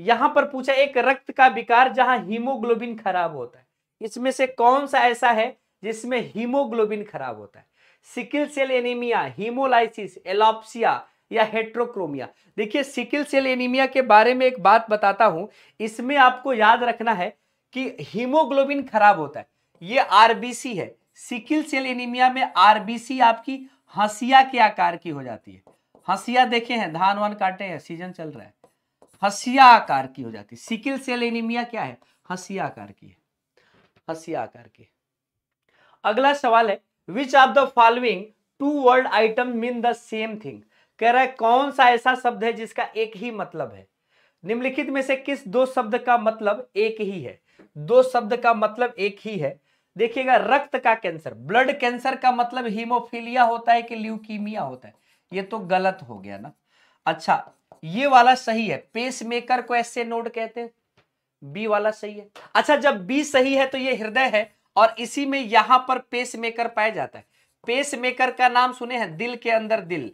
यहां पर पूछा एक रक्त का विकार जहां हीमोग्लोबिन खराब होता है इसमें से कौन सा ऐसा है जिसमें हीमोग्लोबिन खराब होता है sickle cell anaemia haemolysis alopecia या हेट्रोक्रोमिया देखिए सिकिल सेल एनीमिया के बारे में एक बात बताता हूं इसमें आपको याद रखना है कि हीमोग्लोबिन खराब होता है ये आरबीसी है सिकिल सेल एनीमिया में आरबीसी आपकी हसिया के आकार की हो जाती है हसिया देखे हैं धान वान काटे हैं सीजन चल रहा है हसिया आकार की हो जाती है सिकिल सेल एनीमिया क्या है हसिया आकार की है हसिया आकार की अगला सवाल है which of the following two word item mean the same thing कह रहा है कौन सा ऐसा शब्द है जिसका एक ही मतलब है निम्नलिखित में से किस दो शब्द का मतलब एक ही है दो शब्द का मतलब एक ही है देखिएगा रक्त का कैंसर ब्लड कैंसर का मतलब हीमोफीलिया होता है कि ल्यूकीमिया होता है ये तो गलत हो गया ना अच्छा ये वाला सही है पेसमेकर को ऐसे नोड कहते हैं बी वाला सही है अच्छा जब बी सही है तो ये हृदय है और इसी में यहां पर पेसमेकर पाया जाता है पेसमेकर का नाम सुने हैं दिल के अंदर दिल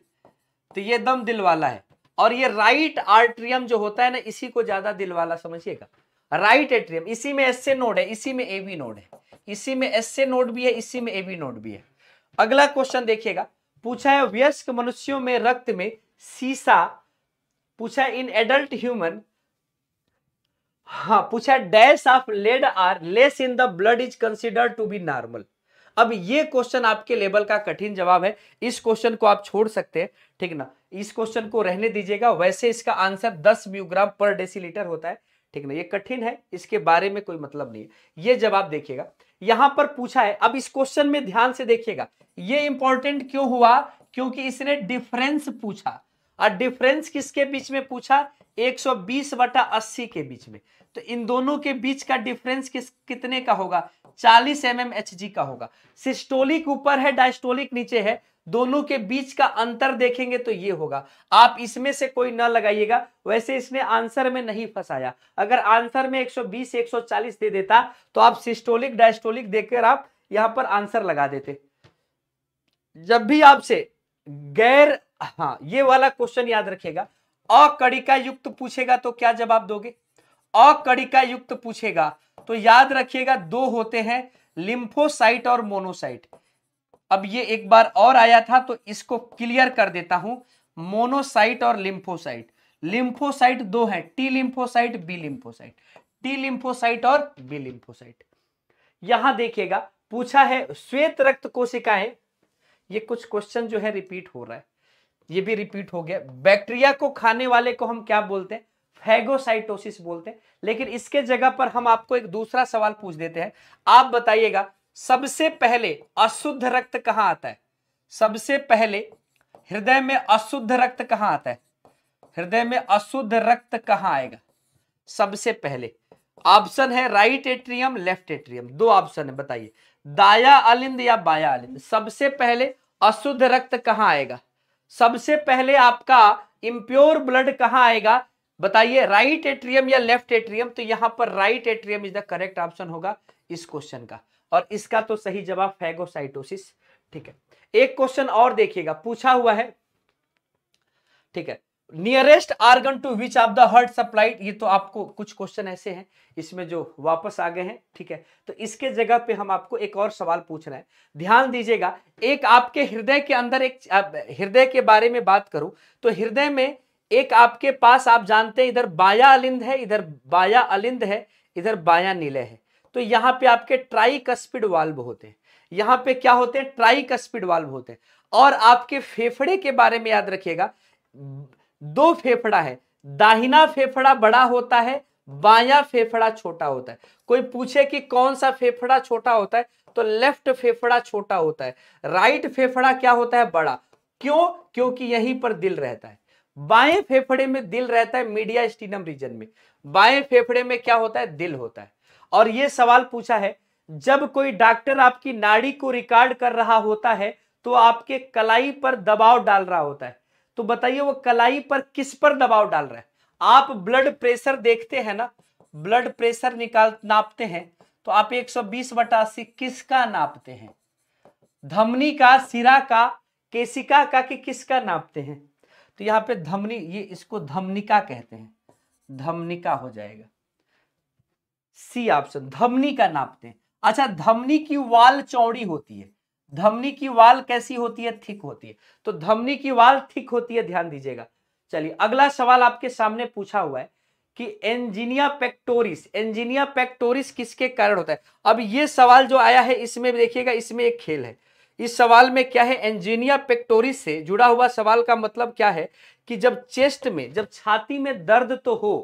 तो ये दम दिल वाला है और ये राइट आर्ट्रियम जो होता है ना इसी को ज्यादा दिल वाला समझिएगा राइट एट्रियम इसी में एस नोड है इसी में एवी नोड है इसी में एस नोड भी है इसी में ए नोड भी है अगला क्वेश्चन देखिएगा पूछा है व्यस्क मनुष्यों में रक्त में सीसा पूछा इन एडल्ट ह्यूमन हाँ पूछा dash of lead or less in the blood is considered to be normal अब ये क्वेश्चन आपके लेवल का कठिन जवाब है इस क्वेश्चन को आप छोड़ सकते हैं ठीक ना इस क्वेश्चन को रहने दीजिएगा वैसे इसका आंसर 10 म्यूग्राम पर डेसीलीटर होता है ठीक ना ये कठिन है इसके बारे में कोई मतलब नहीं है ये जवाब देखिएगा यहां पर पूछा है अब इस क्वेश्चन में ध्यान से देखिएगा ये इंपॉर्टेंट क्यों हुआ क्योंकि इसने डिफरेंस पूछा और डिफरेंस किसके बीच में पूछा 120 बटा 80 के बीच में तो इन दोनों के बीच का डिफरेंस किस कितने का होगा 40 एम एम एच जी का होगा सिस्टोलिक ऊपर है डायस्टोलिक नीचे है दोनों के बीच का अंतर देखेंगे तो ये होगा आप इसमें से कोई ना लगाइएगा वैसे इसने आंसर में नहीं फंसाया अगर आंसर में 120 140 दे देता तो आप सिस्टोलिक डायस्टोलिक देखकर आप यहां पर आंसर लगा देते जब भी आपसे गैर हाँ ये वाला क्वेश्चन याद रखेगा अकड़िका युक्त पूछेगा तो क्या जवाब दोगे अकड़िका युक्त पूछेगा तो याद रखिएगा दो होते हैं लिम्फोसाइट और मोनोसाइट अब ये एक बार और आया था तो इसको क्लियर कर देता हूं मोनोसाइट और लिम्फोसाइट लिम्फोसाइट दो है T lymphocyte B lymphocyte T lymphocyte और बी लिम्फोसाइट यहां देखिएगा पूछा है श्वेत रक्त कोशिकाएं ये कुछ क्वेश्चन जो है रिपीट हो रहा है ये भी रिपीट हो गया बैक्टीरिया को खाने वाले को हम क्या बोलते हैं फेगोसाइटोसिस बोलते हैं लेकिन इसके जगह पर हम आपको एक दूसरा सवाल पूछ देते हैं आप बताइएगा सबसे पहले अशुद्ध रक्त कहां आता है सबसे पहले हृदय में अशुद्ध रक्त कहाँ आता है हृदय में अशुद्ध रक्त कहां आएगा सबसे पहले ऑप्शन है राइट एट्रियम लेफ्ट एट्रियम दो ऑप्शन है बताइए दाया अलिंद या बाया अलिंद सबसे पहले अशुद्ध रक्त कहाँ आएगा सबसे पहले आपका इम्प्योर ब्लड कहां आएगा बताइए राइट एट्रियम या लेफ्ट एट्रियम तो यहां पर right atrium is the correct option होगा इस क्वेश्चन का और इसका तो सही जवाब फैगोसाइटोसिस ठीक है एक क्वेश्चन और देखिएगा पूछा हुआ है ठीक है nearest organ to which of the heart supplied ये तो आपको कुछ क्वेश्चन ऐसे हैं इसमें जो वापस आ गए हैं ठीक है तो इसके जगह पे हम आपको एक और सवाल पूछना है ध्यान दीजिएगा एक आपके हृदय के अंदर एक हृदय के बारे में बात करूं तो हृदय में एक आपके पास आप जानते हैं इधर बाया अलिंद है इधर बाया अलिंद है इधर बाया नीले है तो यहाँ पे आपके ट्राई कस्पिड वाल्व होते हैं यहाँ पे क्या होते हैं ट्राई कस्पिड वाल्व होते हैं और आपके फेफड़े के बारे में याद रखिएगा दो फेफड़ा है दाहिना फेफड़ा बड़ा होता है बाया फेफड़ा छोटा होता है कोई पूछे कि कौन सा फेफड़ा छोटा होता है तो लेफ्ट फेफड़ा छोटा होता है राइट फेफड़ा क्या होता है बड़ा क्यों क्योंकि यहीं पर दिल रहता है बाएं फेफड़े में दिल रहता है मीडिया स्टीनम रीजन में बाएं फेफड़े में क्या होता है दिल होता है और यह सवाल पूछा है जब कोई डॉक्टर आपकी नाड़ी को रिकॉर्ड कर रहा होता है तो आपके कलाई पर दबाव डाल रहा होता है तो बताइए वो कलाई पर किस पर दबाव डाल रहा है आप ब्लड प्रेशर देखते हैं ना ब्लड प्रेशर निकाल नापते हैं तो आप 120 सौ बीस बटा अस्सी किसका नापते हैं धमनी का सिरा का केसिका का कि किसका नापते हैं तो यहाँ पे धमनी ये इसको धमनिका कहते हैं धमनिका हो जाएगा सी ऑप्शन धमनी का नापते हैं अच्छा धमनी की वाल चौड़ी होती है धमनी की वाल कैसी होती है थिक होती है तो धमनी की वाल थिक होती है ध्यान दीजिएगा चलिए अगला सवाल आपके सामने पूछा हुआ है कि एंजिनिया पेक्टोरिस एंजिनिया पेक्टोरिस किसके कारण होता है अब ये सवाल जो आया है इसमें देखिएगा इसमें एक खेल है इस सवाल में क्या है एंजिनिया पेक्टोरिस से जुड़ा हुआ सवाल का मतलब क्या है कि जब चेस्ट में जब छाती में दर्द तो हो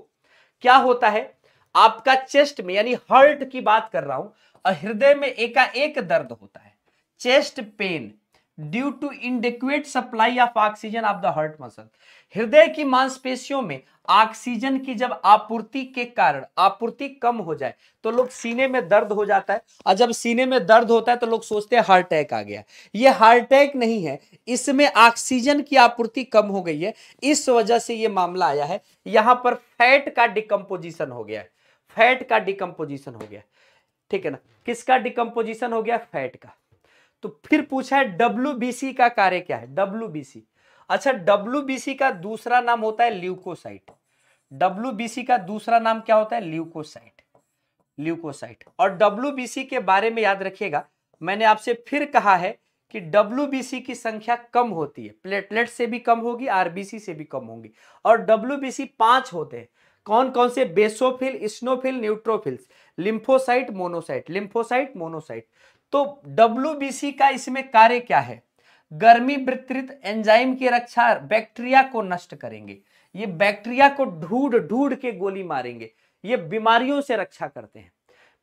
क्या होता है आपका चेस्ट में यानी हर्ट की बात कर रहा हूं हृदय में एकाएक दर्द होता है chest pain due to inadequate supply of oxygen of the heart muscle हृदय की मांसपेशियों में ऑक्सीजन की जब आपूर्ति के कारण आपूर्ति कम हो जाए तो लोग सीने में दर्द हो जाता है और जब सीने में दर्द होता है तो लोग सोचते हैं हार्ट अटैक आ गया ये हार्ट अटैक नहीं है इसमें ऑक्सीजन की आपूर्ति कम हो गई है इस वजह से ये मामला आया है यहाँ पर फैट का डिकम्पोजिशन हो गया है फैट का डिकम्पोजिशन हो गया ठीक है ना किसका डिकम्पोजिशन हो गया फैट का तो फिर पूछा है डब्ल्यू का कार्य क्या है डब्ल्यू अच्छा डब्ल्यू का दूसरा नाम होता है ल्यूकोसाइट डब्ल्यू का दूसरा नाम क्या होता है ल्यूकोसाइट ल्यूकोसाइट और डब्ल्यू के बारे में याद रखिएगा मैंने आपसे फिर कहा है कि डब्ल्यू की संख्या कम होती है प्लेटलेट से भी कम होगी आरबीसी से भी कम होगी और डब्ल्यू पांच होते हैं कौन कौन से basophil eosinophil neutrophils lymphocyte monocyte lymphocyte monocyte तो डब्ल्यू का इसमें कार्य क्या है गर्मी वितरित एंजाइम की रक्षा बैक्टीरिया को नष्ट करेंगे ये बैक्टीरिया को ढूंढ ढूंढ के गोली मारेंगे ये बीमारियों से रक्षा करते हैं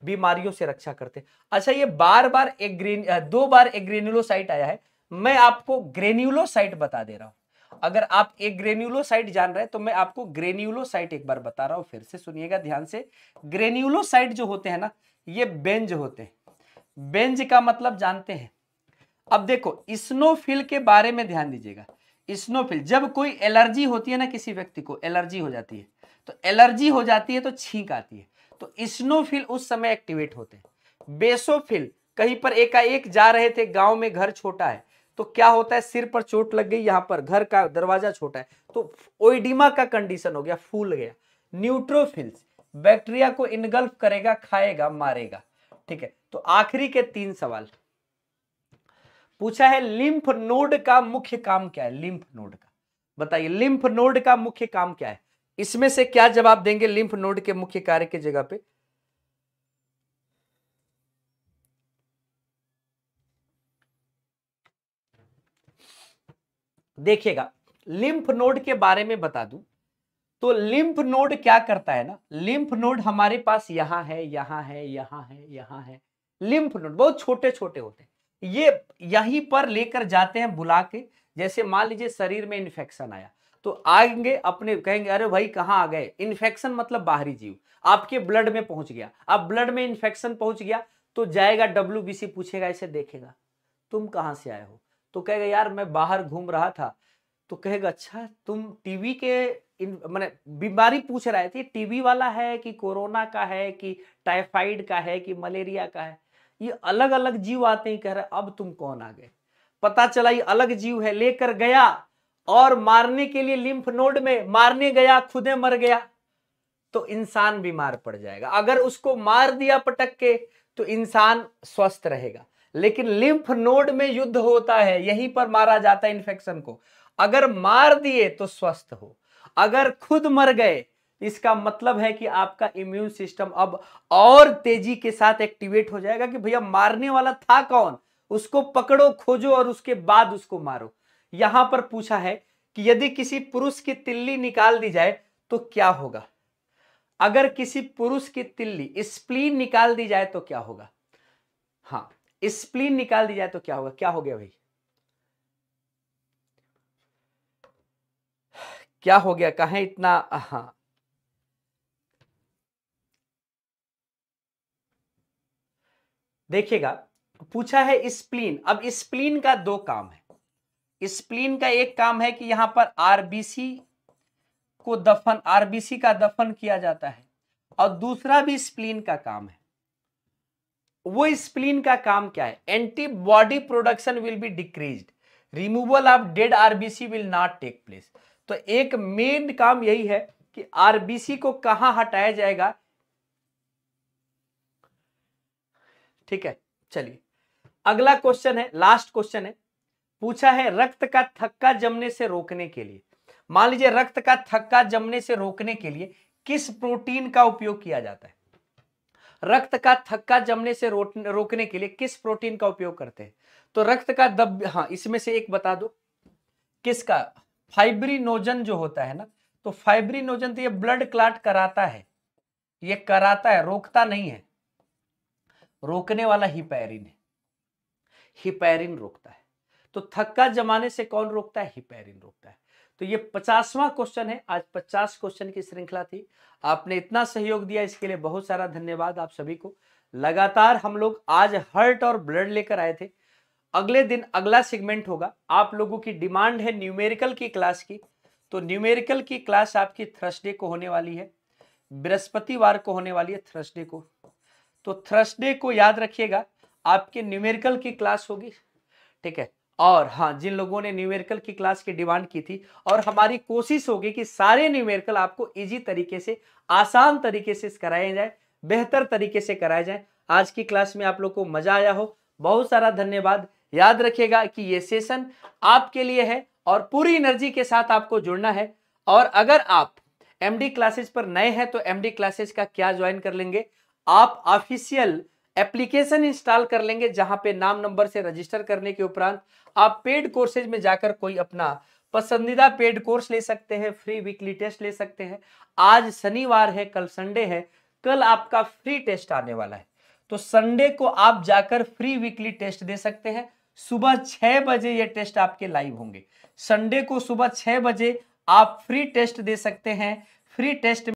बीमारियों से रक्षा करते हैं अच्छा ये बार बार एक ग्रेन दो बार एक ग्रेन्यूलोसाइट आया है मैं आपको ग्रेन्यूलोसाइट बता दे रहा हूं अगर आप एक ग्रेन्यूलोसाइट जान रहे हैं तो मैं आपको ग्रेन्यूलोसाइट एक बार बता रहा हूं फिर से सुनिएगा ध्यान से ग्रेन्यूलोसाइट जो होते हैं ना ये बेंज होते हैं बेंज का मतलब जानते हैं अब देखो स्नोफिल के बारे में ध्यान दीजिएगा स्नोफिल जब कोई एलर्जी होती है ना किसी व्यक्ति को एलर्जी हो जाती है तो एलर्जी हो जाती है तो छींक आती है तो स्नोफिल उस समय एक्टिवेट होते हैं बेसोफिल कहीं पर एकाएक जा रहे थे गांव में घर छोटा है तो क्या होता है सिर पर चोट लग गई यहाँ पर घर का दरवाजा छोटा है तो ओइडिमा का कंडीशन हो गया फूल गया न्यूट्रोफिल्स बैक्टीरिया को इनगल्फ करेगा खाएगा मारेगा ठीक है तो आखिरी के तीन सवाल पूछा है लिम्फ नोड का मुख्य काम क्या है लिम्फ नोड का बताइए लिम्फ नोड का मुख्य काम क्या है इसमें से क्या जवाब देंगे लिम्फ नोड के मुख्य कार्य की जगह पे देखिएगा लिम्फ नोड के बारे में बता दूं तो लिम्फ नोड क्या करता है ना लिम्फ नोड हमारे पास यहां है यहां है यहां है यहां है लिम्फ नोड बहुत छोटे छोटे होते हैं ये यहीं पर लेकर जाते हैं बुला के जैसे मान लीजिए शरीर में इन्फेक्शन आया तो आएंगे अपने कहेंगे अरे भाई कहाँ आ गए इन्फेक्शन मतलब बाहरी जीव आपके ब्लड में पहुंच गया अब ब्लड में इन्फेक्शन पहुंच गया तो जाएगा डब्ल्यू पूछेगा इसे देखेगा तुम कहाँ से आए हो तो कहेगा यार मैं बाहर घूम रहा था तो कहेगा अच्छा तुम टीवी के इन मैंने बीमारी पूछ रहे थे टीवी वाला है कि कोरोना का है कि टाइफाइड का है कि मलेरिया का है ये अलग अलग जीव आते ही कह रहे अब तुम कौन आ गए पता चला ये अलग जीव है लेकर गया और मारने के लिए लिम्फ नोड में मारने गया खुदे मर गया तो इंसान बीमार पड़ जाएगा अगर उसको मार दिया पटक के तो इंसान स्वस्थ रहेगा लेकिन लिम्फ नोड में युद्ध होता है यहीं पर मारा जाता है इंफेक्शन को अगर मार दिए तो स्वस्थ हो अगर खुद मर गए इसका मतलब है कि आपका इम्यून सिस्टम अब और तेजी के साथ एक्टिवेट हो जाएगा कि भैया मारने वाला था कौन उसको पकड़ो खोजो और उसके बाद उसको मारो यहां पर पूछा है कि यदि किसी पुरुष की तिल्ली निकाल दी जाए तो क्या होगा अगर किसी पुरुष की तिल्ली स्प्लीन निकाल दी जाए तो क्या होगा हाँ स्प्लीन निकाल दी जाए तो क्या होगा क्या हो गया भाई क्या हो गया कहा इतना हाँ देखिएगा पूछा है स्प्लीन अब स्प्लीन का दो काम है स्प्लीन का एक काम है कि यहां पर आरबीसी को दफन आरबीसी का दफन किया जाता है और दूसरा भी स्प्लीन का काम है वो स्प्लीन का काम क्या है antibody production will be decrease removal of dead RBC will not take place तो एक मेन काम यही है कि आरबीसी को कहां हटाया जाएगा ठीक है चलिए अगला क्वेश्चन है लास्ट क्वेश्चन है पूछा है रक्त का थक्का जमने से रोकने के लिए मान लीजिए रक्त का थक्का जमने से रोकने के लिए किस प्रोटीन का उपयोग किया जाता है रक्त का थक्का जमने से रोकने के लिए किस प्रोटीन का उपयोग करते हैं तो रक्त का दब हाँ इसमें से एक बता दो किसका फाइब्रिनोजन जो होता है ना तो फाइब्रिनोजन तो ये ब्लड क्लाट कराता है ये कराता है रोकता नहीं है रोकने वाला हिपैरिन है हिपैरिन रोकता है तो थक्का जमाने से कौन रोकता है हिपैरिन रोकता है तो ये पचासवां क्वेश्चन है आज पचास क्वेश्चन की श्रृंखला थी आपने इतना सहयोग दिया इसके लिए बहुत सारा धन्यवाद आप सभी को लगातार हम लोग आज हर्ट और ब्लड लेकर आए थे अगले दिन अगला सेगमेंट होगा आप लोगों की डिमांड है न्यूमेरिकल की क्लास की तो न्यूमेरिकल की क्लास आपकी थर्सडे को होने वाली है बृहस्पतिवार को होने वाली है थर्सडे को तो थर्सडे को याद रखिएगा आपके न्यूमेरिकल की क्लास होगी ठीक है और हाँ जिन लोगों ने न्यूमेरिकल की क्लास की डिमांड की थी और हमारी कोशिश होगी कि सारे न्यूमेरिकल आपको इजी तरीके से आसान तरीके से कराए जाए बेहतर तरीके से कराए जाए आज की क्लास में आप लोग को मजा आया हो बहुत सारा धन्यवाद याद रखिएगा कि ये सेशन आपके लिए है और पूरी एनर्जी के साथ आपको जुड़ना है और अगर आप एमडी क्लासेस पर नए हैं तो एमडी क्लासेस का क्या ज्वाइन कर लेंगे आप ऑफिशियल एप्लीकेशन इंस्टॉल कर लेंगे जहां पे नाम नंबर से रजिस्टर करने के उपरांत आप पेड कोर्सेज में जाकर कोई अपना पसंदीदा पेड कोर्स ले सकते हैं फ्री वीकली टेस्ट ले सकते हैं आज शनिवार है कल संडे है कल आपका फ्री टेस्ट आने वाला है तो संडे को आप जाकर फ्री वीकली टेस्ट दे सकते हैं सुबह छह बजे ये टेस्ट आपके लाइव होंगे संडे को सुबह छह बजे आप फ्री टेस्ट दे सकते हैं फ्री टेस्ट